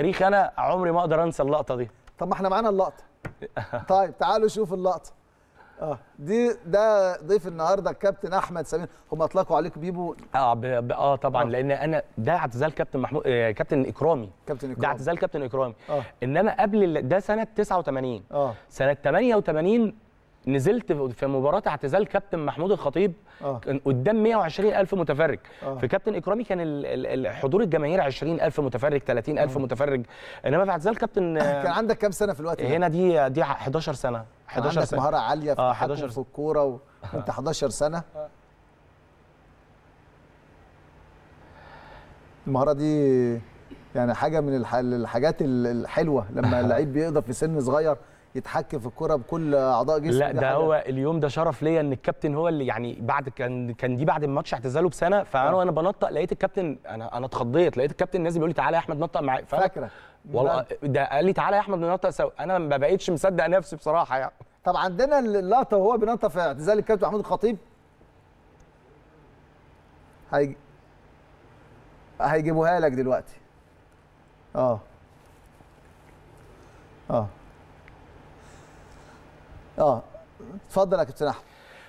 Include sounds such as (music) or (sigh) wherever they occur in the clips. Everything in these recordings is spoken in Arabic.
تاريخي انا عمري ما اقدر انسى اللقطه دي طب ما احنا معانا اللقطه (laughs) طيب تعالوا شوف اللقطه اه دي ده ضيف النهارده الكابتن احمد سمير هم اطلقوا عليك بيبو اه ب... ب... اه طبعا آه. لان انا ده اعتزال كابتن محمود آه كابتن اكرامي كابتن اكرامي ده اعتزال كابتن اكرامي آه. انما قبل ده سنه 89 اه سنه 88 نزلت في مباراه اعتزال كابتن محمود الخطيب آه. قدام قدام 120000 متفرج آه. في كابتن اكرامي كان حضور الجماهير 20000 متفرج 30000 آه. متفرج انما في اعتزال كابتن (laughs) كان عندك كام سنه في الوقت هنا دي دي 11 سنه 11 عندك سنه مهاره عاليه في, آه 11 في الكوره و... وانت (laughs) 11 سنه آه. المهاره دي يعني حاجه من الحاجات الحلوه لما (laughs) اللعيب بيقدر في سن صغير يتحكم في الكره بكل اعضاء جسمه لا ده هو اليوم ده شرف ليا ان الكابتن هو اللي يعني بعد كان كان دي بعد الماتش اعتزاله بسنه فانا آه. وانا بنطق لقيت الكابتن انا انا اتخضيت لقيت الكابتن نازل بيقول لي تعالى يا احمد نطق معايا فاكره والله ده قال لي تعالى يا احمد ننطق سوا انا ما بقتش مصدق نفسي بصراحه يعني طب عندنا اللقطه وهو بينطق في اعتزال الكابتن محمود الخطيب هيجي هيجيبوها لك دلوقتي اه اه اه اتفضل يا كابتن احمد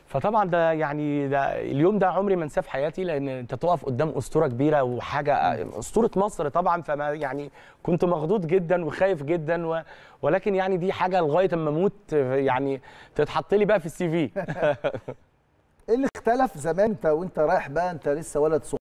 فطبعا ده يعني ده اليوم ده عمري ما انساه في حياتي لان انت تقف قدام اسطوره كبيره وحاجه اسطوره مصر طبعا فما يعني كنت مخضوض جدا وخايف جدا و ولكن يعني دي حاجه لغايه اما اموت يعني تتحط لي بقى في السي في (laughs) ايه اللي اختلف زمان انت وانت رايح بقى انت لسه ولد صغير